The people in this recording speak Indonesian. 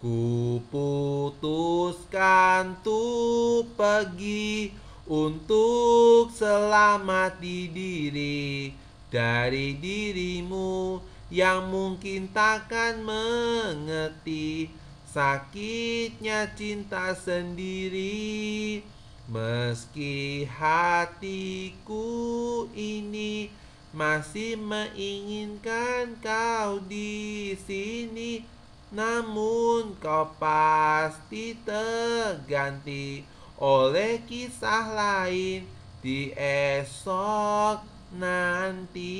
Ku putuskan tuh pergi untuk selamat di diri dari dirimu yang mungkin takkan mengerti sakitnya cinta sendiri meski hatiku ini masih menginginkan kau di sini namun kau pasti terganti oleh kisah lain di esok nanti.